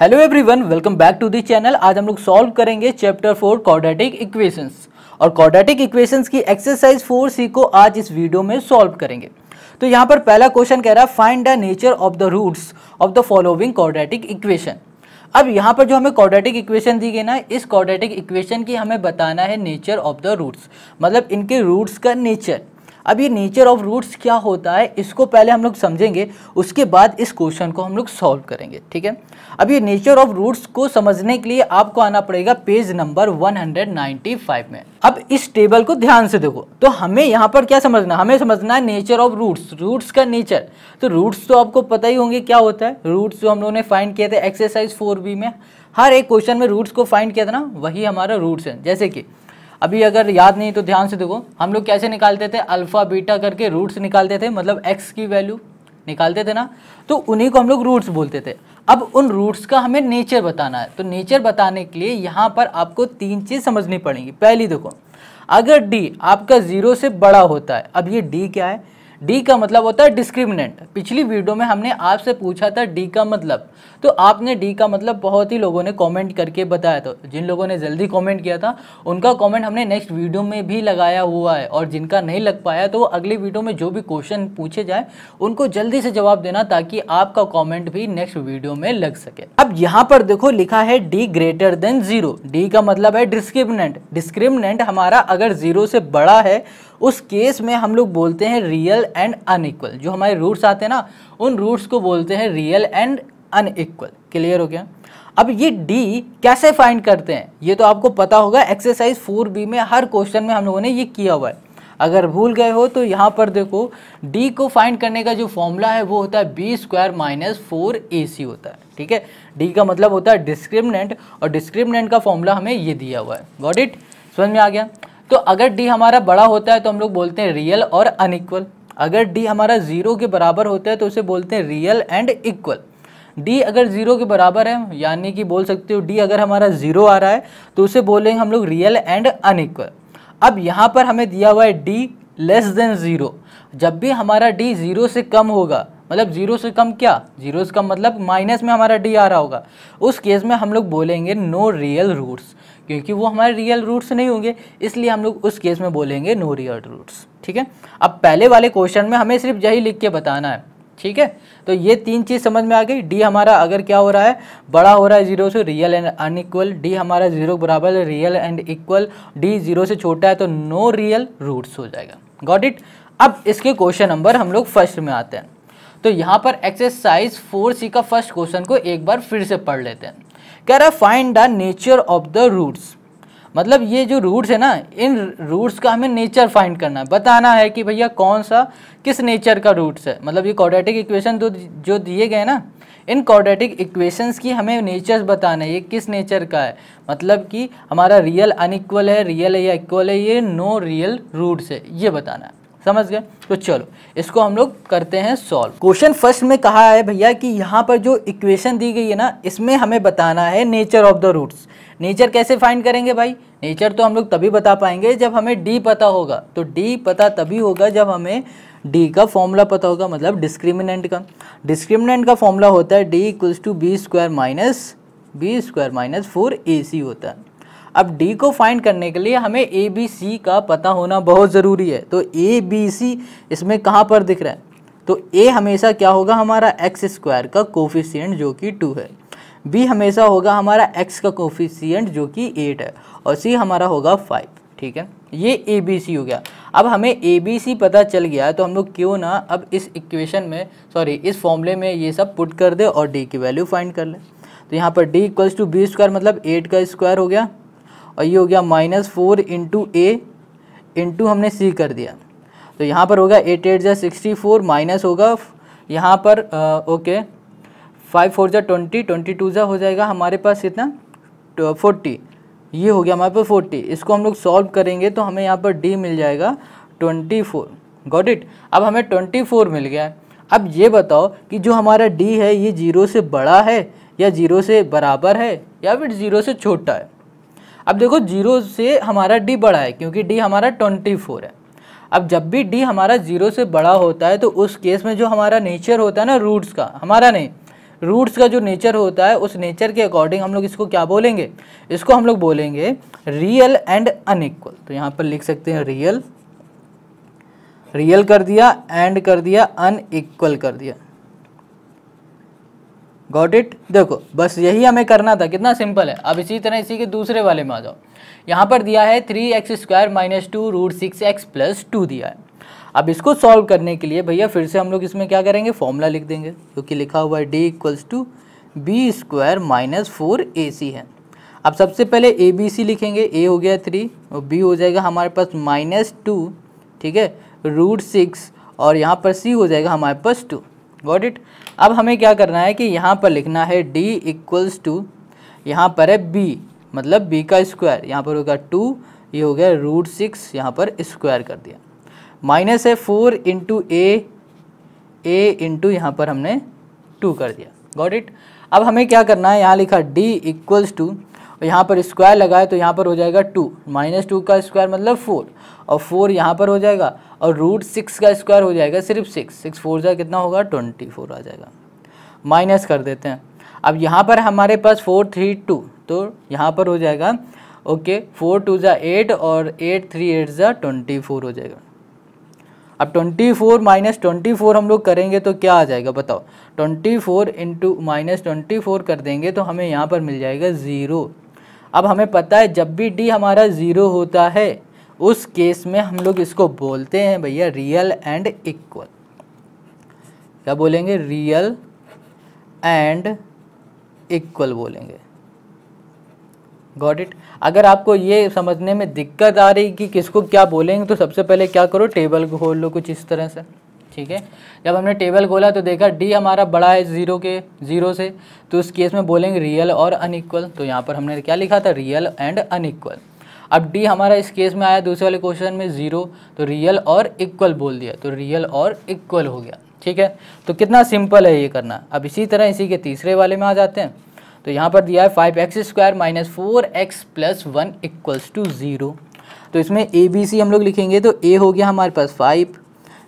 hello everyone welcome back to this channel आज हम लोग सॉल्व करेंगे चैप्टर फोर कॉर्डेटिक इक्वेशंस और कॉर्डेटिक इक्वेशंस की एक्सरसाइज फोर सी को आज इस वीडियो में सॉल्व करेंगे तो यहाँ पर पहला क्वेश्चन कह रहा है find the nature of the roots of the following quadratic equation अब यहाँ पर जो हमें कॉर्डेटिक इक्वेशन दी गई ना इस कॉर्डेटिक इक्वेशन की हमें बताना है नेचर ऑफ द रूट्स मतलब इनके रूट्स का नेचर अब ये नेचर ऑफ रूट्स क्या होता है इसको पहले हम लोग समझेंगे उसके बाद इस क्वेश्चन को हम लोग सॉल्व करेंगे ठीक है अब ये नेचर ऑफ रूट्स को समझने के लिए आपको आना पड़ेगा पेज नंबर 195 में अब इस टेबल को ध्यान से देखो तो हमें यहाँ पर क्या समझना हमें समझना है नेचर ऑफ रूट्स रूट्स का नेचर तो रूट्स तो आपको पता ही होंगे क्या होता है रूट्स जो हम लोगों ने फाइंड किए थे एक्सरसाइज फोर में हर एक क्वेश्चन में रूट्स को फाइंड किया था ना वही हमारा रूट्स है जैसे कि अभी अगर याद नहीं तो ध्यान से देखो हम लोग कैसे निकालते थे अल्फ़ा बीटा करके रूट्स निकालते थे मतलब एक्स की वैल्यू निकालते थे ना तो उन्हीं को हम लोग रूट्स बोलते थे अब उन रूट्स का हमें नेचर बताना है तो नेचर बताने के लिए यहाँ पर आपको तीन चीज़ समझनी पड़ेगी पहली देखो अगर डी आपका ज़ीरो से बड़ा होता है अब ये डी क्या है डी का मतलब होता है डिस्क्रिमिनेंट पिछली वीडियो में हमने आपसे पूछा था डी का मतलब तो आपने डी का मतलब बहुत ही लोगों ने कमेंट करके बताया था जिन लोगों ने जल्दी कमेंट किया था उनका कमेंट हमने नेक्स्ट वीडियो में भी लगाया हुआ है और जिनका नहीं लग पाया तो वो अगली वीडियो में जो भी क्वेश्चन पूछे जाए उनको जल्दी से जवाब देना ताकि आपका कॉमेंट भी नेक्स्ट वीडियो में लग सके अब यहाँ पर देखो लिखा है D greater than zero D का मतलब है डिस्क्रिमिनेंट डिस्क्रिमिनेंट हमारा अगर जीरो से बड़ा है उस केस में हम लोग बोलते हैं रियल एंड अनइक्वल जो हमारे रूट्स आते हैं ना उन रूट्स को बोलते हैं रियल एंड अनइक्वल क्लियर हो गया अब ये डी कैसे फाइंड करते हैं ये तो आपको पता होगा एक्सरसाइज फोर बी में हर क्वेश्चन में हम लोगों ने ये किया हुआ है अगर भूल गए हो तो यहाँ पर देखो डी को फाइंड करने का जो फॉर्मूला है वो होता है B square minus four A C होता है ठीक है डी का मतलब होता है डिस्क्रिमिनेंट और डिस्क्रिमिनेंट का फॉर्मूला हमें ये दिया हुआ है गॉड इट समझ में आ गया तो अगर डी हमारा बड़ा होता है तो हम लोग बोलते हैं रियल और अनइक्वल अगर डी हमारा ज़ीरो के बराबर होता है तो उसे बोलते हैं रियल एंड इक्वल डी अगर ज़ीरो के बराबर है यानी कि बोल सकते हो डी अगर हमारा ज़ीरो आ रहा है तो उसे बोलेंगे हम लोग रियल एंड अनइक्वल अब यहाँ पर हमें दिया हुआ है डी लेस देन ज़ीरो जब भी हमारा डी ज़ीरो से कम होगा मतलब जीरो से कम क्या जीरो से कम मतलब माइनस में हमारा डी आ रहा होगा उस केस में हम लोग बोलेंगे नो रियल रूट्स क्योंकि वो हमारे रियल रूट्स नहीं होंगे इसलिए हम लोग उस केस में बोलेंगे नो रियल रूट्स ठीक है अब पहले वाले क्वेश्चन में हमें सिर्फ यही लिख के बताना है ठीक है तो ये तीन चीज़ समझ में आ गई डी हमारा अगर क्या हो रहा है बड़ा हो रहा है जीरो से रियल एंड अनइक्वल डी हमारा जीरो बराबर real and equal D zero से छोटा है तो नो रियल रूट्स हो जाएगा गॉट इट अब इसके क्वेश्चन नंबर हम लोग फर्स्ट में आते हैं तो यहाँ पर एक्सरसाइज फोर सी का फर्स्ट क्वेश्चन को एक बार फिर से पढ़ लेते हैं कह रहा है find the nature of the roots मतलब ये जो रूट्स है ना इन रूट्स का हमें नेचर फाइंड करना है बताना है कि भैया कौन सा किस नेचर का रूट्स है मतलब ये कॉडेटिक इक्वेशन तो जो दिए गए ना इन कॉडेटिक इक्वेशंस की हमें नेचर्स बताना है ये किस नेचर का है मतलब कि हमारा रियल अनइक्वल है रियल है या इक्वल है ये नो रियल रूट्स है ये बताना है समझ गए तो चलो इसको हम लोग करते हैं सॉल्व क्वेश्चन फर्स्ट में कहा है भैया कि यहाँ पर जो इक्वेशन दी गई है ना इसमें हमें बताना है nature of the roots nature कैसे फाइंड करेंगे भाई नेचर तो हम लोग तभी बता पाएंगे जब हमें डी पता होगा तो डी पता तभी होगा जब हमें डी का फॉर्मूला पता होगा मतलब डिस्क्रिमिनेंट का डिस्क्रिमिनेंट का फॉर्मूला होता है D equals to B square minus B square minus four A C होता है अब डी को फाइंड करने के लिए हमें ए बी सी का पता होना बहुत ज़रूरी है तो ए बी सी इसमें कहाँ पर दिख रहा है तो ए हमेशा क्या होगा हमारा एक्स स्क्वायर का कोफिशियंट जो कि टू है बी हमेशा होगा हमारा एक्स का कोफिशियंट जो कि एट है और सी हमारा होगा फाइव ठीक है ये ए बी सी हो गया अब हमें ए बी सी पता चल गया तो हम लोग क्यों ना अब इस इक्वेशन में सॉरी इस फॉर्मूले में ये सब पुट कर दे और डी की वैल्यू फाइंड कर लें तो यहाँ पर D equals to B square मतलब एट का स्क्वायर हो गया और ये हो गया minus four into A into हमने सी कर दिया तो यहाँ पर होगा एट एट जै सिक्सटी फोर माइनस होगा यहाँ पर आ, ओके फाइव फोर जै ट्वेंटी ट्वेंटी टू जै हो जाएगा हमारे पास इतना तो फोर्टी ये हो गया हमारे पास फोर्टी इसको हम लोग सॉल्व करेंगे तो हमें यहाँ पर डी मिल जाएगा ट्वेंटी फोर गॉट इट अब हमें ट्वेंटी फोर मिल गया है अब ये बताओ कि जो हमारा डी है ये जीरो से बड़ा है या जीरो से बराबर है या फिर जीरो से छोटा है अब देखो जीरो से हमारा डी बड़ा है क्योंकि डी हमारा ट्वेंटी फोर है अब जब भी डी हमारा जीरो से बड़ा होता है तो उस केस में जो हमारा नेचर होता है ना रूट्स का हमारा नहीं रूट्स का जो नेचर होता है उस नेचर के अकॉर्डिंग हम लोग इसको क्या बोलेंगे इसको हम लोग बोलेंगे रियल एंड अनइक्वल तो यहाँ पर लिख सकते हैं रियल रियल कर दिया एंड कर दिया अनइक्वल कर दिया गॉट इट देखो बस यही हमें करना था कितना सिंपल है अब इसी तरह इसी के दूसरे वाले में आ जाओ यहाँ पर दिया है three X square minus two root six X plus two दिया है अब इसको सॉल्व करने के लिए भैया फिर से हम लोग इसमें क्या करेंगे फॉर्मूला लिख देंगे क्योंकि लिखा हुआ है D equals to B square minus four A C है अब सबसे पहले ए बी सी लिखेंगे ए हो गया थ्री और बी हो जाएगा हमारे पास माइनस टू ठीक है रूट सिक्स और यहाँ पर सी हो जाएगा हमारे पास टू गॉट इट अब हमें क्या करना है कि यहाँ पर लिखना है d इक्वल्स टू यहाँ पर है b मतलब b का स्क्वायर यहाँ पर होगा टू ये हो गया रूट सिक्स यहाँ पर स्क्वायर कर दिया माइनस है four into A A into यहाँ पर हमने टू कर दिया गॉट इट अब हमें क्या करना है यहाँ लिखा d इक्वल्स टू और यहाँ पर स्क्वायर लगाए तो यहाँ पर हो जाएगा टू माइनस टू का स्क्वायर मतलब फोर और फोर यहाँ पर हो जाएगा और रूट सिक्स का स्क्वायर हो जाएगा सिर्फ सिक्स सिक्स फोर जा कितना होगा ट्वेंटी फोर आ जाएगा माइनस कर देते हैं अब यहाँ पर हमारे पास फोर थ्री टू तो यहाँ पर हो जाएगा ओके फोर टू ज़ा एट और एट थ्री एट ज़ा ट्वेंटी फोर हो जाएगा अब twenty four minus twenty four हम लोग करेंगे तो क्या आ जाएगा बताओ twenty four into minus twenty four कर देंगे तो हमें यहाँ पर मिल जाएगा ज़ीरो अब हमें पता है जब भी डी हमारा ज़ीरो होता है उस केस में हम लोग इसको बोलते हैं भैया रियल एंड इक्वल क्या बोलेंगे रियल एंड इक्वल बोलेंगे गॉट इट अगर आपको ये समझने में दिक्कत आ रही कि किसको क्या बोलेंगे तो सबसे पहले क्या करो टेबल खोल लो कुछ इस तरह से ठीक है जब हमने टेबल खोला तो देखा डी हमारा बड़ा है ज़ीरो के ज़ीरो से तो उस केस में बोलेंगे रियल और अनइक्वल तो यहाँ पर हमने क्या लिखा था रियल एंड अनइक्वल अब डी हमारा इस केस में आया दूसरे वाले क्वेश्चन में ज़ीरो तो रियल और इक्वल बोल दिया तो रियल और इक्वल हो गया ठीक है तो कितना सिंपल है ये करना अब इसी तरह इसी के तीसरे वाले में आ जाते हैं तो यहाँ पर दिया है five X square minus four X plus one equals to zero तो इसमें ए बी सी हम लोग लिखेंगे तो ए हो गया हमारे पास फाइव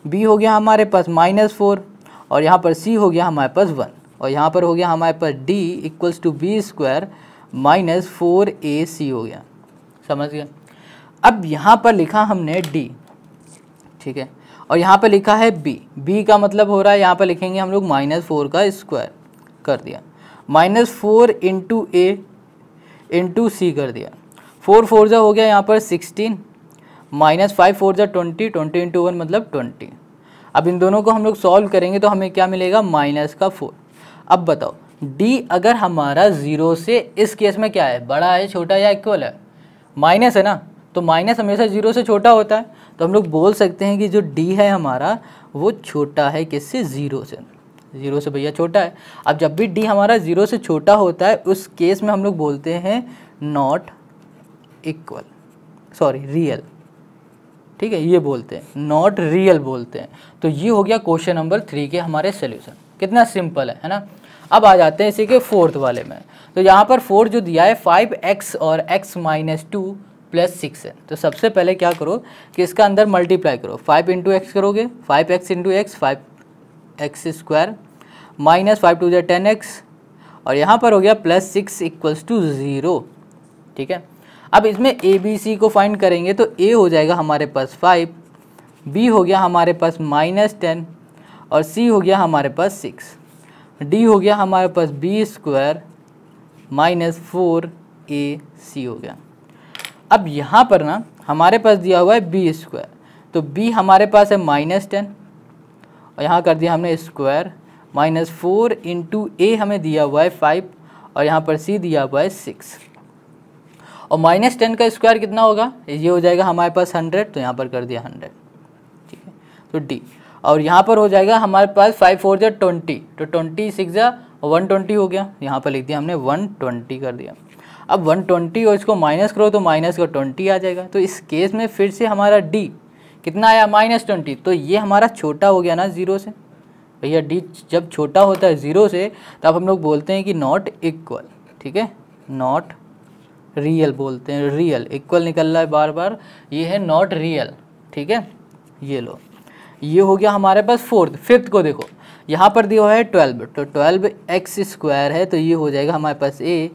बी हो गया हमारे पास माइनस फोर और यहाँ पर सी हो गया हमारे पास वन और यहाँ पर हो गया हमारे पास D equals to B square minus four A C हो गया समझ गए अब यहाँ पर लिखा हमने डी ठीक है और यहाँ पर लिखा है बी बी का मतलब हो रहा है यहाँ पर लिखेंगे हम लोग माइनस फोर का स्क्वायर कर दिया minus four into A into C कर दिया फोर फोर जो हो गया यहाँ पर सिक्सटीन माइनस फाइव फोर जो ट्वेंटी ट्वेंटी इंटू वन मतलब ट्वेंटी अब इन दोनों को हम लोग सॉल्व करेंगे तो हमें क्या मिलेगा माइनस का फोर अब बताओ डी अगर हमारा ज़ीरो से इस केस में क्या है बड़ा है छोटा या इक्वल है माइनस है ना तो माइनस हमेशा जीरो से छोटा होता है तो हम लोग बोल सकते हैं कि जो डी है हमारा वो छोटा है किससे ज़ीरो से ज़ीरो से भैया छोटा है अब जब भी डी हमारा ज़ीरो से छोटा होता है उस केस में हम लोग बोलते हैं नॉट इक्वल सॉरी रियल ठीक है ये बोलते हैं नॉट रियल बोलते हैं तो ये हो गया क्वेश्चन नंबर थ्री के हमारे सोल्यूशन कितना सिंपल है है ना अब आ जाते हैं इसी के फोर्थ वाले में तो यहाँ पर फोर्थ जो दिया है फाइव एक्स और X minus two plus six है तो सबसे पहले क्या करो कि इसका अंदर मल्टीप्लाई करो फाइव इंटू एक्स करोगे five X into X five X square minus five two जो टेन एक्स और यहाँ पर हो गया plus six equals to zero ठीक है अब इसमें ए बी सी को फाइंड करेंगे तो ए हो जाएगा हमारे पास फाइव बी हो गया हमारे पास माइनस टेन और सी हो गया हमारे पास सिक्स डी हो गया हमारे पास B square minus four A C हो गया अब यहाँ पर ना हमारे पास दिया हुआ है बी स्क्वायर तो बी हमारे पास है माइनस टेन और यहाँ कर दिया हमने square minus four into A हमें दिया हुआ है फाइव और यहाँ पर सी दिया हुआ है सिक्स और माइनस टेन का स्क्वायर कितना होगा ये हो जाएगा हमारे पास हंड्रेड तो यहाँ पर कर दिया हंड्रेड ठीक है तो डी और यहाँ पर हो जाएगा हमारे पास फाइव फोर ज़ा ट्वेंटी तो ट्वेंटी सिक्स जो वन ट्वेंटी हो गया यहाँ पर लिख दिया हमने वन ट्वेंटी कर दिया अब वन ट्वेंटी और इसको माइनस करो तो माइनस का ट्वेंटी आ जाएगा तो इस केस में फिर से हमारा डी कितना आया माइनस ट्वेंटी तो ये हमारा छोटा हो गया ना ज़ीरो से भैया डी जब छोटा होता है ज़ीरो से तब हम लोग बोलते हैं कि नॉट इक्वल ठीक है नॉट रियल बोलते हैं रियल इक्वल निकल रहा है बार बार ये है नॉट रियल ठीक है ये लो ये हो गया हमारे पास फोर्थ फिफ्थ को देखो यहाँ पर दिया हुआ है ट्वेल्व तो ट्वेल्व एक्स स्क्वायर है तो ये हो जाएगा हमारे पास ए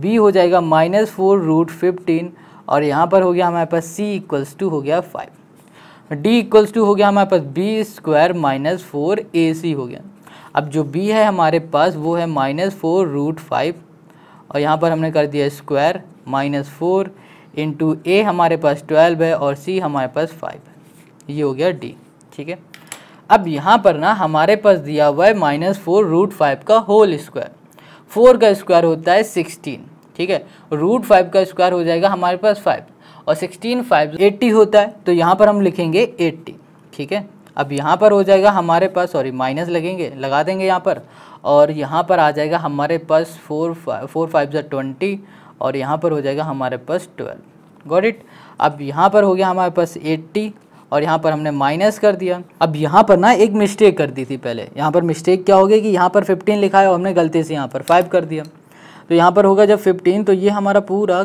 बी हो जाएगा माइनस फोर रूट फिफ्टीन और यहाँ पर हो गया हमारे पास सी इक्वल्स टू हो गया फाइव डी इक्वल्स टू हो गया हमारे पास B square minus four A C हो गया अब जो बी है हमारे पास वो है माइनस फोर रूट फाइव और यहाँ पर हमने कर दिया square minus four into A हमारे पास ट्वेल्व है और सी हमारे पास फाइव है ये हो गया डी ठीक है अब यहाँ पर ना हमारे पास दिया हुआ है माइनस फोर रूट फाइव का होल स्क्वायर फोर का स्क्वायर होता है सिक्सटीन ठीक है रूट फाइव का स्क्वायर हो जाएगा हमारे पास फाइव और सिक्सटीन फाइव एट्टी होता है तो यहाँ पर हम लिखेंगे एट्टी ठीक है अब यहाँ पर हो जाएगा हमारे पास सॉरी माइनस लगेंगे लगा देंगे यहाँ पर और यहाँ पर आ जाएगा हमारे पास फोर फाइव फोर फाइव ज़ा ट्वेंटी और यहाँ पर हो जाएगा हमारे पास ट्वेल्व गॉट इट अब यहाँ पर हो गया हमारे पास एट्टी और यहाँ पर हमने माइनस कर दिया अब यहाँ पर ना एक मिस्टेक कर दी थी पहले यहाँ पर मिस्टेक क्या होगी कि यहाँ पर फिफ्टीन लिखा है और हमने गलती से यहाँ पर फाइव कर दिया तो यहाँ पर होगा जब फिफ्टीन तो ये हमारा पूरा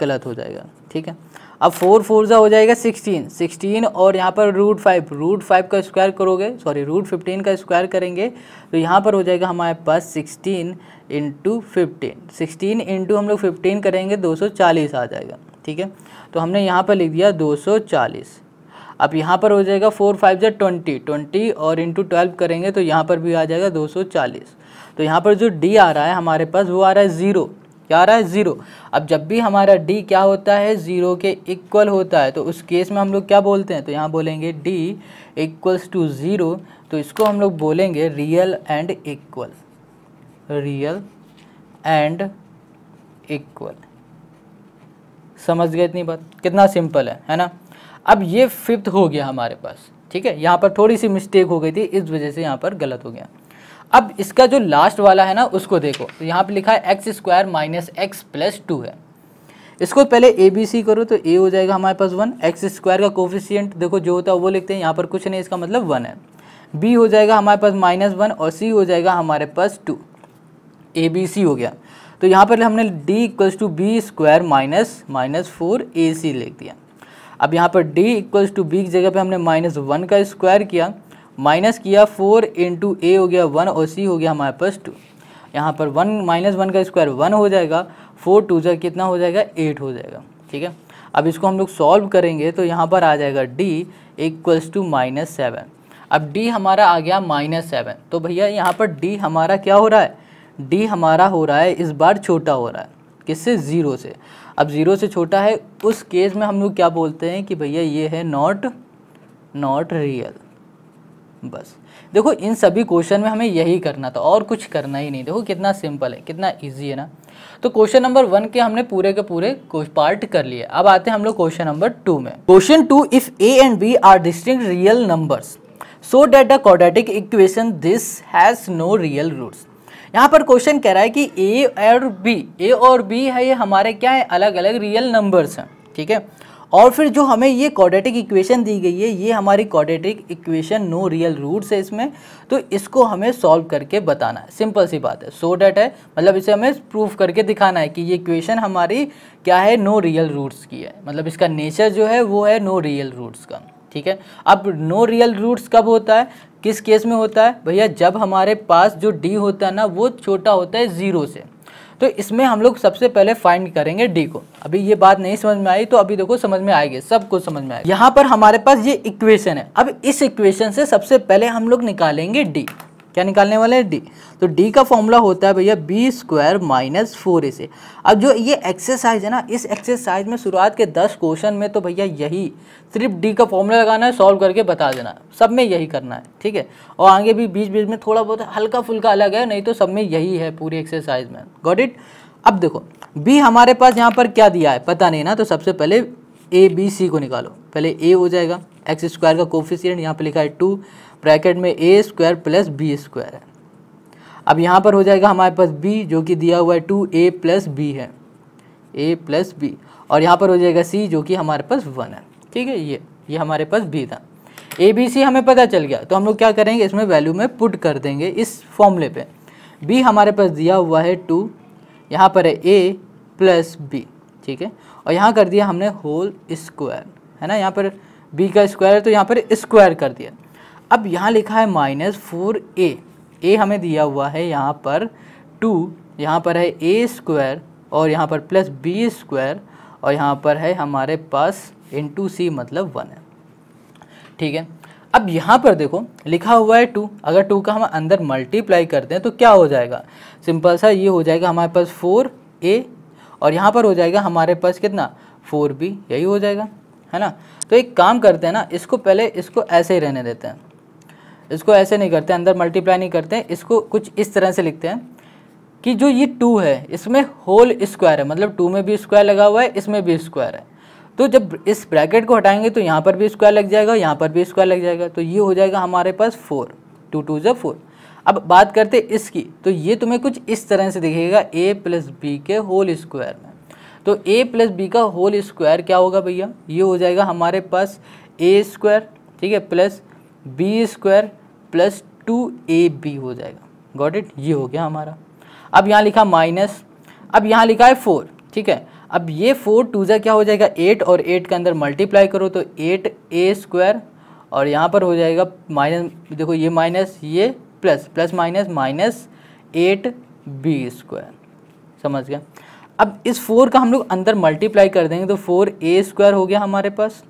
गलत हो जाएगा ठीक है अब फोर फोर हो जाएगा सिक्सटीन सिक्सटीन और यहाँ पर रूट फाइव रूट फाइव का स्क्वायर करोगे सॉरी रूट फिफ्टीन का स्क्वायर करेंगे तो यहाँ पर हो जाएगा हमारे पास sixteen into fifteen sixteen into हम लोग फिफ्टीन करेंगे दो सौ चालीस आ जाएगा ठीक है तो हमने यहाँ पर लिख दिया दो सौ चालीस अब यहाँ पर हो जाएगा फोर फाइव जै ट्वेंटी ट्वेंटी और इंटू ट्वेल्व करेंगे तो यहाँ पर भी आ जाएगा दो सौ चालीस तो यहाँ पर जो डी आ रहा है हमारे पास वो आ रहा है ज़ीरो क्या आ रहा है ज़ीरो अब जब भी हमारा डी क्या होता है ज़ीरो के इक्वल होता है तो उस केस में हम लोग क्या बोलते हैं तो यहाँ बोलेंगे डी इक्वल्स टू ज़ीरो तो इसको हम लोग बोलेंगे real and equal real and equal समझ गए इतनी बात कितना सिंपल है है ना अब ये फिफ्थ हो गया हमारे पास ठीक है यहाँ पर थोड़ी सी मिस्टेक हो गई थी इस वजह से यहाँ पर गलत हो गया अब इसका जो लास्ट वाला है ना उसको देखो तो यहाँ पर लिखा है X square minus X plus two है इसको पहले ए बी सी करो तो ए हो जाएगा हमारे पास वन एक्स स्क्वायर का कोफिशियंट देखो जो होता है वो लिखते हैं यहाँ पर कुछ नहीं इसका मतलब वन है बी हो जाएगा हमारे पास माइनस वन और सी हो जाएगा हमारे पास टू ए बी सी हो गया तो यहाँ पर हमने d equals to B square minus minus four A C लिख दिया अब यहाँ पर d इक्वल्स टू बी की जगह पे हमने माइनस वन का स्क्वायर किया माइनस किया फोर इंटू ए हो गया वन और सी हो गया हमारे पास टू यहाँ पर वन माइनस वन का स्क्वायर वन हो जाएगा फोर टू जगह कितना हो जाएगा एट हो जाएगा ठीक है अब इसको हम लोग सॉल्व करेंगे तो यहाँ पर आ जाएगा d equals to minus seven अब d हमारा आ गया माइनस सेवन तो भैया यहाँ पर d हमारा क्या हो रहा है डी हमारा हो रहा है इस बार छोटा हो रहा है किससे ज़ीरो से अब ज़ीरो से छोटा है उस केस में हम लोग क्या बोलते हैं कि भैया ये है नॉट नॉट रियल बस देखो इन सभी क्वेश्चन में हमें यही करना था और कुछ करना ही नहीं देखो कितना सिंपल है कितना इजी है ना तो क्वेश्चन नंबर वन के हमने पूरे के पूरे पार्ट कर लिए अब आते हैं हम लोग क्वेश्चन नंबर टू में question two if A and B are distinct real numbers so that the quadratic equation this has no real roots यहाँ पर क्वेश्चन कह रहा है कि ए और बी ए और बी है ये हमारे क्या है अलग अलग रियल नंबर्स हैं ठीक है और फिर जो हमें ये कॉडेटिक इक्वेशन दी गई है ये हमारी quadratic equation no real roots है इसमें तो इसको हमें सॉल्व करके बताना है सिंपल सी बात है सो so डैट है मतलब इसे हमें प्रूफ करके दिखाना है कि ये इक्वेशन हमारी क्या है नो रियल रूट्स की है मतलब इसका नेचर जो है वो है नो रियल रूट्स का ठीक है अब नो रियल रूट्स कब होता है किस केस में होता है भैया जब हमारे पास जो डी होता है ना वो छोटा होता है ज़ीरो से तो इसमें हम लोग सबसे पहले फाइंड करेंगे डी को अभी ये बात नहीं समझ में आई तो अभी देखो समझ में आएगी सब कुछ समझ में आएगा यहाँ पर हमारे पास ये इक्वेशन है अब इस इक्वेशन से सबसे पहले हम लोग निकालेंगे डी क्या निकालने वाले हैं डी तो डी का फॉर्मूला होता है भैया B square minus four A अब जो ये एक्सरसाइज है ना इस एक्सरसाइज में शुरुआत के दस क्वेश्चन में तो भैया यही सिर्फ डी का फॉर्मूला लगाना है सॉल्व करके बता देना सब में यही करना है ठीक है और आगे भी बीच बीच में थोड़ा बहुत हल्का फुल्का अलग है नहीं तो सब में यही है पूरी एक्सरसाइज में गॉट इट अब देखो बी हमारे पास यहाँ पर क्या दिया है पता नहीं ना तो सबसे पहले ए बी सी को निकालो पहले ए हो जाएगा एक्स स्क्वायर का कोफिशियंट यहाँ पर लिखा है टू ब्रैकेट में A square plus B square है अब यहाँ पर हो जाएगा हमारे पास बी जो कि दिया हुआ है टू ए प्लस बी है ए प्लस बी और यहाँ पर हो जाएगा सी जो कि हमारे पास वन है ठीक है ये ये हमारे पास बी था ए बी सी हमें पता चल गया तो हम लोग क्या करेंगे इसमें वैल्यू में पुट कर देंगे इस फॉर्मूले पे बी हमारे पास दिया हुआ है टू यहाँ पर है ए प्लस बी ठीक है और यहाँ कर दिया हमने होल स्क्वायर है ना यहाँ पर बी का स्क्वायर तो यहाँ पर स्क्वायर कर दिया अब यहाँ लिखा है माइनस फोर ए ए हमें दिया हुआ है यहाँ पर टू यहाँ पर है ए स्क्वायर और यहाँ पर प्लस बी स्क्वायर और यहाँ पर है हमारे पास इंटू सी मतलब वन है ठीक है अब यहाँ पर देखो लिखा हुआ है टू अगर टू का हम अंदर मल्टीप्लाई करते हैं तो क्या हो जाएगा सिंपल सा ये हो जाएगा हमारे पास फोर ए और यहाँ पर हो जाएगा हमारे पास कितना फोर बी यही हो जाएगा है ना तो एक काम करते हैं ना इसको पहले इसको ऐसे ही रहने देते हैं इसको ऐसे नहीं करते अंदर मल्टीप्लाई नहीं करते इसको कुछ इस तरह से लिखते हैं कि जो ये टू है इसमें होल स्क्वायर है मतलब टू में भी स्क्वायर लगा हुआ है इसमें भी स्क्वायर है तो जब इस ब्रैकेट को हटाएंगे तो यहाँ पर भी स्क्वायर लग जाएगा यहाँ पर भी स्क्वायर लग जाएगा तो ये हो जाएगा हमारे पास फोर टू टू जब फोर अब बात करते इसकी तो ये तुम्हें कुछ इस तरह से दिखेगा ए प्लस बी के होल स्क्वायर में तो ए प्लस बी का होल स्क्वायर क्या होगा भैया ये हो जाएगा हमारे पास ए स्क्वायर ठीक है plus B square plus two A B हो जाएगा गॉट इट ये हो गया हमारा अब यहाँ लिखा माइनस अब यहाँ लिखा है फोर ठीक है अब ये फोर टू जै क्या हो जाएगा एट और एट के अंदर मल्टीप्लाई करो तो एट ए स्क्वायर और यहाँ पर हो जाएगा माइनस देखो ये माइनस ये plus plus minus minus eight B square समझ गया अब इस फोर का हम लोग अंदर मल्टीप्लाई कर देंगे तो फोर ए स्क्वायर हो गया हमारे पास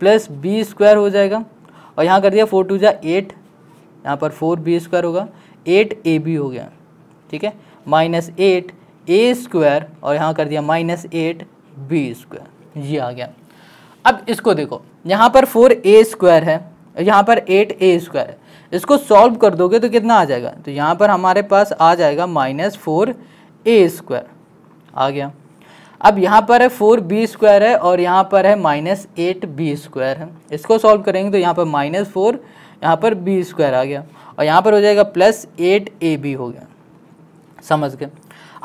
प्लस बी स्क्वायर हो जाएगा और यहाँ कर दिया फोर टू ज़ा एट यहाँ पर फोर बी स्क्वायर होगा एट ए बी हो गया ठीक है माइनस एट ए स्क्वायर और यहाँ कर दिया माइनस एट बी स्क्वायर ये आ गया अब इसको देखो यहाँ पर फोर ए स्क्वायर है यहाँ पर एट ए स्क्वायर है इसको सॉल्व कर दोगे तो कितना आ जाएगा तो यहाँ पर हमारे पास आ जाएगा माइनस फोर ए स्क्वायर आ गया अब यहाँ पर है फोर बी स्क्वायर है और यहाँ पर है माइनस एट बी स्क्वायर है इसको सॉल्व करेंगे तो यहाँ पर माइनस फोर यहाँ पर बी स्क्वायर आ गया और यहाँ पर हो जाएगा प्लस एट ए बी हो गया समझ गए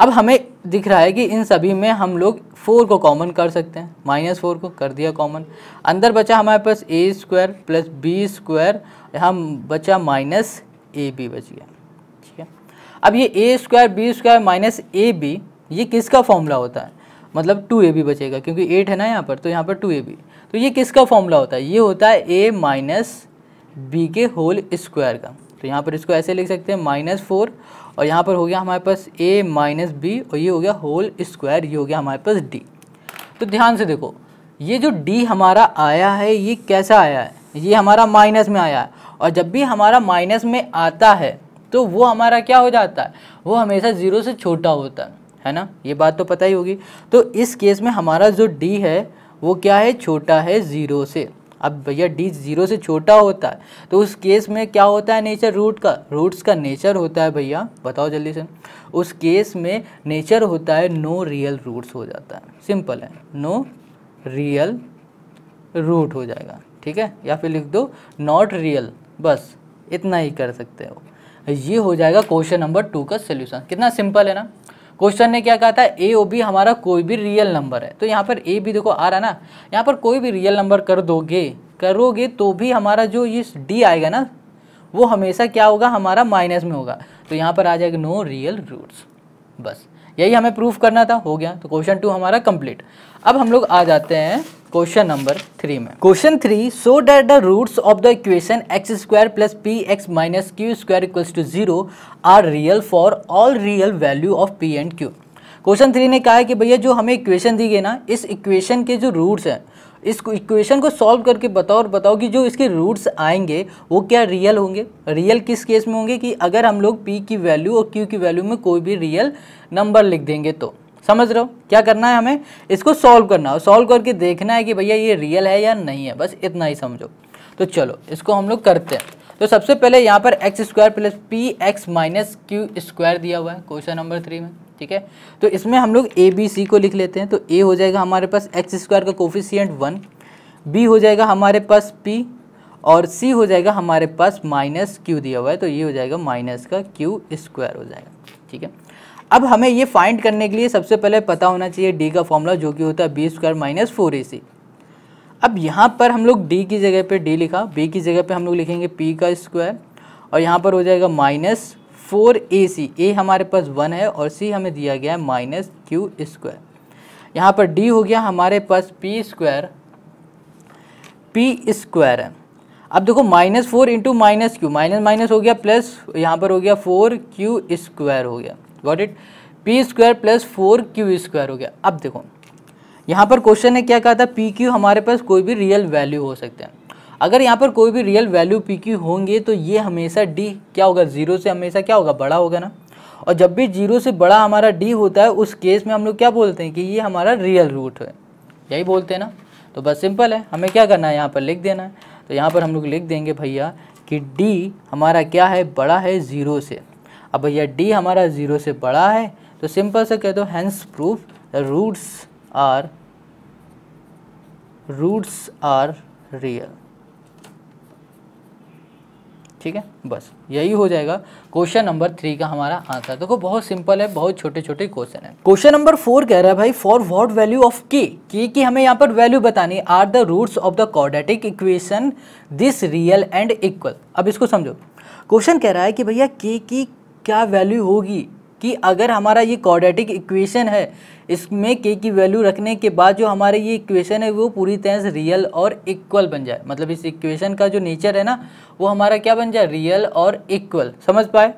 अब हमें दिख रहा है कि इन सभी में हम लोग फोर को कॉमन कर सकते हैं माइनस फोर को कर दिया कॉमन अंदर बचा हमारे पास A square plus B square यहाँ बचा माइनस ए बी बच गया ठीक है अब ये A square B square minus A B ये किसका फॉर्मूला होता है मतलब टू ए बी बचेगा क्योंकि एट है ना यहाँ पर तो यहाँ पर टू ए बी तो ये किसका फॉर्मूला होता है ये होता है ए माइनस बी के होल स्क्वायर का तो यहाँ पर इसको ऐसे लिख सकते हैं माइनस फोर और यहाँ पर हो गया हमारे पास ए माइनस बी और ये हो गया होल स्क्वायर ये हो गया हमारे पास डी तो ध्यान से देखो ये जो डी हमारा आया है ये कैसा आया है ये हमारा माइनस में आया है और जब भी हमारा माइनस में आता है तो वो हमारा क्या हो जाता है वो हमेशा ज़ीरो से छोटा होता है है ना ये बात तो पता ही होगी तो इस केस में हमारा जो डी है वो क्या है छोटा है ज़ीरो से अब भैया डी ज़ीरो से छोटा होता है तो उस केस में क्या होता है नेचर रूट का रूट्स का नेचर होता है भैया बताओ जल्दी से उस केस में नेचर होता है नो रियल रूट्स हो जाता है सिंपल है नो रियल रूट हो जाएगा ठीक है या फिर लिख दो नॉट रियल बस इतना ही कर सकते हो ये हो जाएगा क्वेश्चन नंबर टू का सोल्यूशन कितना सिंपल है ना क्वेश्चन ने क्या कहा था ए ओ बी हमारा कोई भी रियल नंबर है तो यहाँ पर ए बी देखो आ रहा ना यहाँ पर कोई भी रियल नंबर कर दोगे करोगे तो भी हमारा जो ये डी आएगा ना वो हमेशा क्या होगा हमारा माइनस में होगा तो यहाँ पर आ जाएगा नो रियल रूट्स बस यही हमें प्रूफ करना था हो गया तो क्वेश्चन टू हमारा कंप्लीट अब हम लोग आ जाते हैं क्वेश्चन नंबर थ्री में question three so that the roots of the equation X square plus P X minus Q square equals to zero are real for all real value of P and Q question three ने कहा है कि भैया जो हमें equation दी गई ना इस इक्वेशन के जो रूट्स हैं इस इक्वेशन को सॉल्व करके बताओ और बताओ कि जो इसके रूट्स आएंगे वो क्या रियल होंगे रियल किस केस में होंगे कि अगर हम लोग पी की वैल्यू और क्यू की वैल्यू में कोई भी रियल नंबर लिख देंगे तो समझ रहे हो क्या करना है हमें इसको सॉल्व करना है सॉल्व करके देखना है कि भैया ये रियल है या नहीं है बस इतना ही समझो तो चलो इसको हम लोग करते हैं तो सबसे पहले यहाँ पर X square plus P X minus Q square दिया हुआ है क्वेश्चन नंबर थ्री में ठीक है तो इसमें हम लोग ए बी सी को लिख लेते हैं तो ए हो जाएगा हमारे पास एक्स स्क्वायर का कोफिशियंट वन बी हो जाएगा हमारे पास पी और सी हो जाएगा हमारे पास माइनस क्यू दिया हुआ है तो ये हो जाएगा माइनस का क्यू स्क्वायर हो जाएगा ठीक है अब हमें ये फाइंड करने के लिए सबसे पहले पता होना चाहिए डी का फॉर्मूला जो कि होता है B square minus four A C अब यहाँ पर हम लोग डी की जगह पे डी लिखा बी की जगह पे हम लोग लिखेंगे पी का स्क्वायर और यहाँ पर हो जाएगा माइनस फोर ए सी ए हमारे पास वन है और सी हमें दिया गया है माइनस क्यू स्क्वायर यहाँ पर डी हो गया हमारे पास पी स्क्वायर पी स्क्वायर है अब देखो minus four into minus Q minus minus हो गया प्लस यहाँ पर हो गया फोर क्यू स्क्वायर हो गया got it P square plus four Q square हो गया अब देखो यहाँ पर क्वेश्चन ने क्या कहा था पी क्यू हमारे पास कोई भी रियल वैल्यू हो सकते हैं अगर यहाँ पर कोई भी रियल वैल्यू पी क्यू होंगे तो ये हमेशा डी क्या होगा जीरो से हमेशा क्या होगा बड़ा होगा ना और जब भी जीरो से बड़ा हमारा डी होता है उस केस में हम लोग क्या बोलते हैं कि ये हमारा रियल रूट है यही बोलते हैं ना तो बस सिंपल है हमें क्या करना है यहाँ पर लिख देना है तो यहाँ पर हम लोग लिख देंगे भैया कि डी हमारा क्या है बड़ा है ज़ीरो से अब भैया डी हमारा ज़ीरो से बड़ा है तो सिंपल से कह दो hence proof roots are roots are real ठीक है बस यही हो जाएगा क्वेश्चन नंबर थ्री का हमारा आंसर देखो तो बहुत सिंपल है बहुत छोटे छोटे क्वेश्चन है क्वेश्चन नंबर फोर कह रहा है भाई फॉर व्हाट वैल्यू ऑफ के के की हमें यहाँ पर वैल्यू बतानी are the roots of the quadratic equation this real and equal अब इसको समझो क्वेश्चन कह रहा है कि भैया के की क्या वैल्यू होगी कि अगर हमारा ये कॉर्डेटिक इक्वेशन है इसमें के की वैल्यू रखने के बाद जो हमारे ये इक्वेशन है वो पूरी तरह से रियल और इक्वल बन जाए मतलब इस इक्वेशन का जो नेचर है ना वो हमारा क्या बन जाए रियल और इक्वल समझ पाए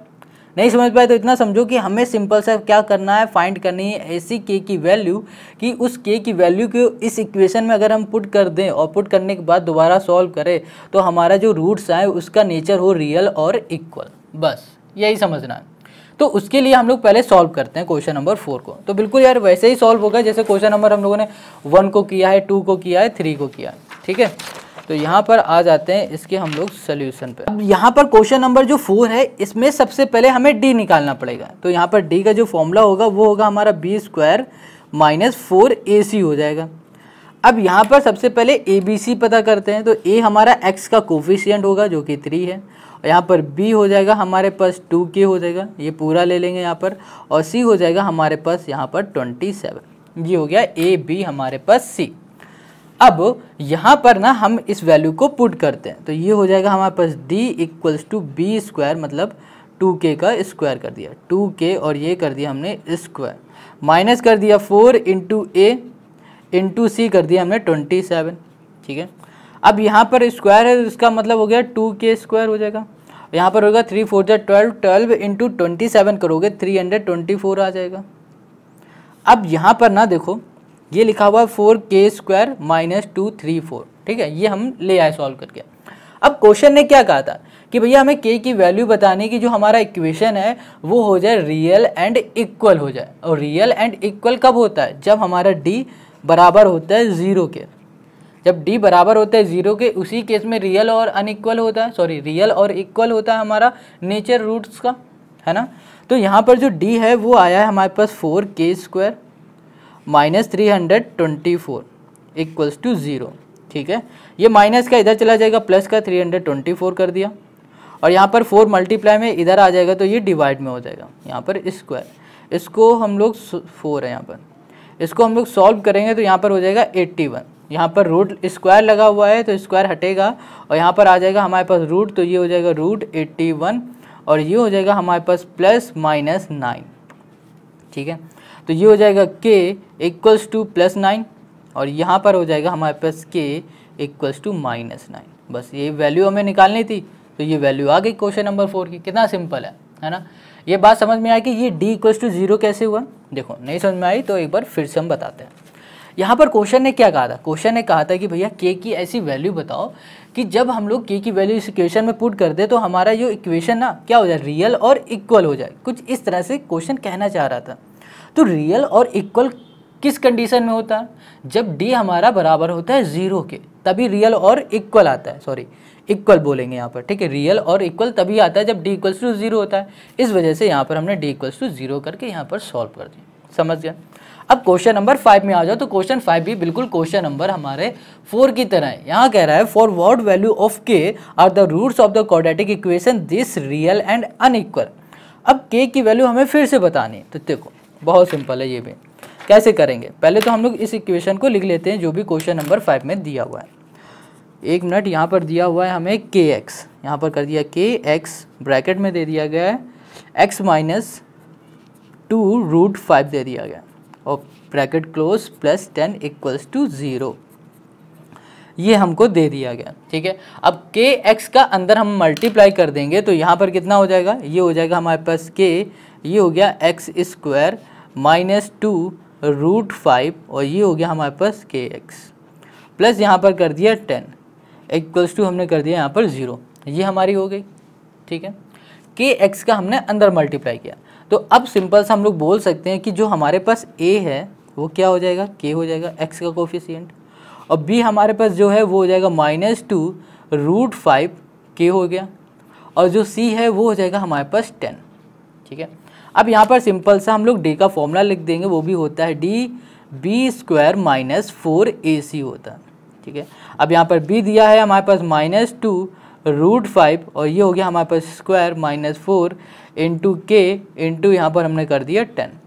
नहीं समझ पाए तो इतना समझो कि हमें सिंपल सा क्या करना है फाइंड करनी है ऐसी के की वैल्यू कि उस के की वैल्यू को इस इक्वेशन में अगर हम पुट कर दें और पुट करने के बाद दोबारा सॉल्व करें तो हमारा जो रूट्स आए उसका नेचर हो रियल और इक्वल बस यही समझना है तो उसके लिए हम लोग पहले सॉल्व करते हैं क्वेश्चन नंबर फोर को तो बिल्कुल यार वैसे ही सॉल्व होगा जैसे क्वेश्चन नंबर हम लोगों ने वन को किया है टू को किया है थ्री को किया है ठीक है तो यहाँ पर आ जाते हैं इसके हम लोग सोल्यूशन पर अब यहाँ पर क्वेश्चन नंबर जो फोर है इसमें सबसे पहले हमें डी निकालना पड़ेगा तो यहाँ पर डी का जो फॉर्मूला होगा वो होगा हमारा B square minus four A C हो जाएगा अब यहाँ पर सबसे पहले ए बी सी पता करते हैं तो ए हमारा एक्स का कोफिशियंट होगा जो कि थ्री है और यहाँ पर बी हो जाएगा हमारे पास टू के हो जाएगा ये पूरा ले लेंगे यहाँ पर और सी हो जाएगा हमारे पास यहाँ पर ट्वेंटी सेवन ये हो गया ए बी हमारे पास सी अब यहाँ पर ना हम इस वैल्यू को पुट करते हैं तो ये हो जाएगा हमारे पास D equals to B square मतलब टू के का स्क्वायर कर दिया टू के और ये कर दिया हमने स्क्वायर माइनस कर दिया four into A into C कर दिया हमने ट्वेंटी सेवन ठीक है अब यहाँ पर स्क्वायर है इसका मतलब हो गया टू के स्क्वायर हो जाएगा यहाँ पर होगा थ्री फोर जै twelve twelve into twenty seven करोगे थ्री हंड्रेड ट्वेंटी फोर आ जाएगा अब यहाँ पर ना देखो ये लिखा हुआ है four K square minus two three four ठीक है ये हम ले आए सॉल्व करके अब क्वेश्चन ने क्या कहा था कि भैया हमें के की वैल्यू बताने की जो हमारा इक्वेशन है वो हो जाए रियल एंड इक्वल हो जाए और रियल एंड इक्वल कब होता है जब हमारा डी बराबर होता है ज़ीरो के जब डी बराबर होता है ज़ीरो के उसी केस में रियल और अनइक्वल होता है सॉरी रियल और इक्वल होता है हमारा नेचर रूट्स का है ना तो यहाँ पर जो डी है वो आया है हमारे पास four K square minus three hundred twenty four equals to zero ठीक है ये माइनस का इधर चला जाएगा प्लस का थ्री हंड्रेड ट्वेंटी फोर कर दिया और यहाँ पर फोर मल्टीप्लाई में इधर आ जाएगा तो ये डिवाइड में हो जाएगा यहाँ पर स्क्वायर इसको हम लोग फोर है यहाँ पर इसको हम लोग सॉल्व करेंगे तो यहाँ पर हो जाएगा एट्टी वन यहाँ पर रूट स्क्वायर लगा हुआ है तो स्क्वायर हटेगा और यहाँ पर आ जाएगा हमारे पास रूट तो ये हो जाएगा रूट एट्टी वन और ये हो जाएगा हमारे पास प्लस माइनस नाइन ठीक है तो ये हो जाएगा के इक्वल्स टू प्लस नाइन और यहाँ पर हो जाएगा हमारे पास के इक्वल्स टू माइनस नाइन बस ये वैल्यू हमें निकालनी थी तो ये वैल्यू आ गई क्वेश्चन नंबर फोर की कितना सिंपल है है ना ये बात समझ में आई कि ये डी इक्वल्स टू जीरो कैसे हुआ देखो नहीं समझ में आई तो एक बार फिर से हम बताते हैं यहाँ पर क्वेश्चन ने क्या कहा था क्वेश्चन ने कहा था कि भैया के की ऐसी वैल्यू बताओ कि जब हम लोग के की वैल्यू इस इक्वेशन में पुट कर दे तो हमारा जो इक्वेशन ना क्या हो जाए रियल और इक्वल हो जाए कुछ इस तरह से क्वेश्चन कहना चाह रहा था तो रियल और इक्वल किस कंडीशन में होता है जब डी हमारा बराबर होता है ज़ीरो के तभी रियल और इक्वल आता है सॉरी इक्वल बोलेंगे यहाँ पर ठीक है रियल और इक्वल तभी आता है जब डी इक्वल्स टू जीरो होता है इस वजह से यहाँ पर हमने डी इक्वल्स टू जीरो करके यहाँ पर सॉल्व कर दिया समझ गया अब क्वेश्चन नंबर फाइव में आ जाओ तो क्वेश्चन फाइव भी बिल्कुल क्वेश्चन नंबर हमारे फोर की तरह है यहाँ कह रहा है for what value of K are the roots of the quadratic equation this real and unequal अब के की वैल्यू हमें फिर से बतानी है तो देखो बहुत सिंपल है ये भी कैसे करेंगे पहले तो हम लोग इस इक्वेशन को लिख लेते हैं जो भी क्वेश्चन नंबर फाइव में दिया हुआ है एक मिनट यहाँ पर दिया हुआ है हमें के एक्स यहाँ पर कर दिया के एक्स ब्रैकेट में दे दिया गया है X minus two root five दे दिया गया और bracket close plus ten equals to zero ये हमको दे दिया गया ठीक है अब के एक्स का अंदर हम मल्टीप्लाई कर देंगे तो यहाँ पर कितना हो जाएगा ये हो जाएगा हमारे पास के ये हो गया X square minus two root five और ये हो गया हमारे पास के एक्स प्लस यहाँ पर कर दिया टेन इक्वल्स टू हमने कर दिया यहाँ पर ज़ीरो ये हमारी हो गई ठीक है के एक्स का हमने अंदर मल्टीप्लाई किया तो अब सिंपल सा हम लोग बोल सकते हैं कि जो हमारे पास ए है वो क्या हो जाएगा के हो जाएगा एक्स का कोफिशियंट और बी हमारे पास जो है वो हो जाएगा माइनस टू रूट फाइव के हो गया और जो सी है वो हो जाएगा हमारे पास टेन ठीक है अब यहाँ पर सिंपल सा हम लोग डी का फॉर्मूला लिख देंगे वो भी होता है D B square minus four A C होता है ठीक है अब यहाँ पर बी दिया है हमारे पास माइनस टू रूट फाइव और ये हो गया हमारे पास square minus four into K into यहाँ पर हमने कर दिया टेन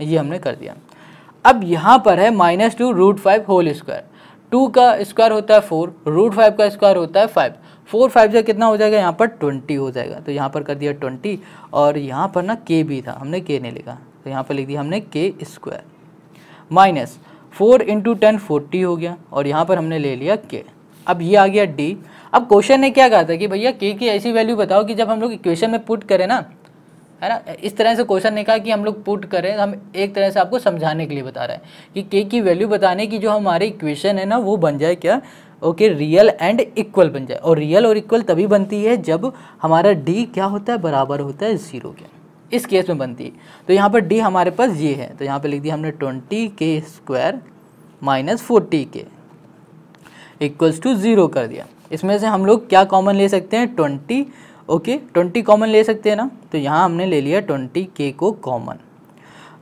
ये हमने कर दिया अब यहाँ पर है minus two root five whole square two का स्क्वायर होता है फोर रूट फाइव का स्क्वायर होता है फाइव फोर फाइव से कितना हो जाएगा यहाँ पर ट्वेंटी हो जाएगा तो यहाँ पर कर दिया ट्वेंटी और यहाँ पर ना के भी था हमने के नहीं लिखा तो यहाँ पर लिख दिया हमने K square minus four into ten forty हो गया और यहाँ पर हमने ले लिया के अब ये आ गया डी अब क्वेश्चन ने क्या कहा था कि भैया के की ऐसी वैल्यू बताओ कि जब हम लोग इक्वेशन में पुट करें ना है ना इस तरह से क्वेश्चन ने कहा कि हम लोग पुट करें हम एक तरह से आपको समझाने के लिए बता रहे हैं कि के की वैल्यू बताने की जो हमारे इक्वेशन है ना वो बन जाए क्या ओके रियल एंड इक्वल बन जाए और रियल और इक्वल तभी बनती है जब हमारा डी क्या होता है बराबर होता है ज़ीरो के इस केस में बनती है तो यहाँ पर डी हमारे पास ये है तो यहाँ पर लिख दिया हमने twenty K square minus forty K equals to zero कर दिया इसमें से हम लोग क्या कॉमन ले सकते हैं ट्वेंटी ओके ट्वेंटी कॉमन ले सकते हैं ना तो यहाँ हमने ले लिया ट्वेंटी के को कॉमन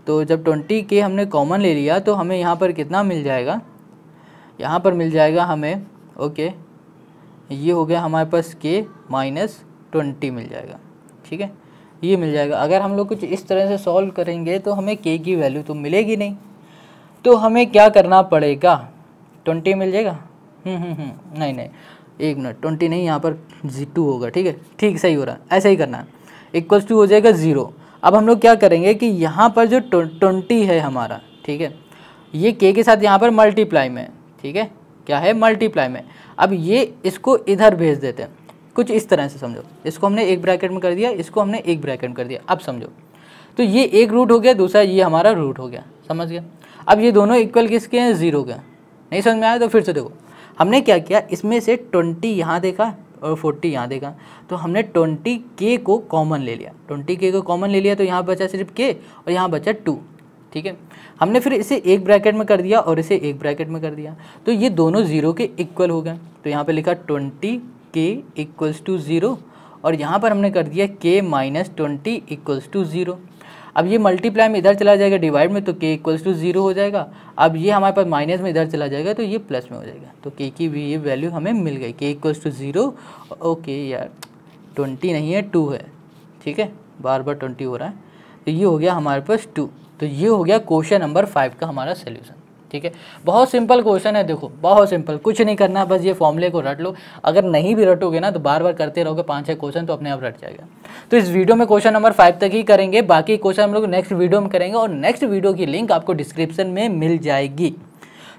तो जब ट्वेंटी के हमने कॉमन ले लिया तो हमें यहाँ पर कितना मिल जाएगा यहाँ पर मिल जाएगा हमें ओके ये हो गया हमारे पास के माइनस ट्वेंटी मिल जाएगा ठीक है ये मिल जाएगा अगर हम लोग कुछ इस तरह से सॉल्व करेंगे तो हमें के की वैल्यू तो मिलेगी नहीं तो हमें क्या करना पड़ेगा ट्वेंटी मिल जाएगा हम्म, हम्म, हम्म, नहीं नहीं एक मिनट ट्वेंटी नहीं यहाँ पर जी टू होगा ठीक है ठीक सही हो रहा है ऐसा ही करना है इक्वल्स टू हो जाएगा ज़ीरो अब हम लोग क्या करेंगे कि यहाँ पर जो ट्वेंटी है हमारा ठीक है ये के के साथ यहाँ पर मल्टीप्लाई में ठीक है क्या है मल्टीप्लाई में अब ये इसको इधर भेज देते हैं कुछ इस तरह से समझो इसको हमने एक ब्रैकेट में कर दिया इसको हमने एक ब्रैकेट में कर दिया अब समझो तो ये एक रूट हो गया दूसरा ये हमारा रूट हो गया समझ गया अब ये दोनों इक्वल किसके हैं ज़ीरो के नहीं समझ में आया तो फिर से देखो हमने क्या किया इसमें से ट्वेंटी यहाँ देखा और फोर्टी यहाँ देखा तो हमने ट्वेंटी के को कॉमन ले लिया ट्वेंटी के को कॉमन ले लिया तो यहाँ बचा सिर्फ के और यहाँ बचा टू ठीक है हमने फिर इसे एक ब्रैकेट में कर दिया और इसे एक ब्रैकेट में कर दिया तो ये दोनों ज़ीरो के इक्वल हो गए तो यहाँ पे लिखा ट्वेंटी के इक्वल्स टू ज़ीरो और यहाँ पर हमने कर दिया K minus twenty equals to zero अब ये मल्टीप्लाई में इधर चला जाएगा डिवाइड में तो के इक्वल्स टू ज़ीरो हो जाएगा अब ये हमारे पास माइनस में इधर चला जाएगा तो ये प्लस में हो जाएगा तो के की भी ये वैल्यू हमें मिल गई K equals to zero okay यार ट्वेंटी नहीं है टू है ठीक है बार बार ट्वेंटी हो रहा है तो ये हो गया हमारे पास टू तो ये हो गया क्वेश्चन नंबर फाइव का हमारा सोल्यूशन ठीक है बहुत सिंपल क्वेश्चन है देखो बहुत सिंपल कुछ नहीं करना बस ये फॉर्मूले को रट लो अगर नहीं भी रटोगे ना तो बार बार करते रहोगे पाँच छः क्वेश्चन तो अपने आप रट जाएगा तो इस वीडियो में क्वेश्चन नंबर फाइव तक ही करेंगे बाकी क्वेश्चन हम लोग नेक्स्ट वीडियो में करेंगे और नेक्स्ट वीडियो की लिंक आपको डिस्क्रिप्शन में मिल जाएगी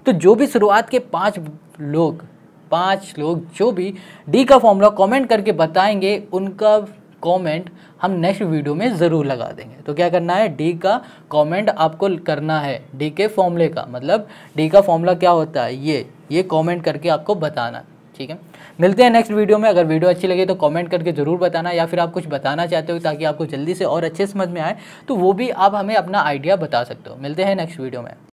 तो जो भी शुरुआत के पाँच लोग पाँच लोग जो भी डी का फॉर्मूला कॉमेंट करके बताएंगे उनका कमेंट हम नेक्स्ट वीडियो में ज़रूर लगा देंगे तो क्या करना है डी का कमेंट आपको करना है डी के फॉर्मूले का मतलब डी का फॉर्मूला क्या होता है ये ये कमेंट करके आपको बताना ठीक है मिलते हैं नेक्स्ट वीडियो में अगर वीडियो अच्छी लगे तो कमेंट करके ज़रूर बताना या फिर आप कुछ बताना चाहते हो ताकि आपको जल्दी से और अच्छे समझ में आए तो वो भी आप हमें अपना आइडिया बता सकते हो मिलते हैं नेक्स्ट वीडियो में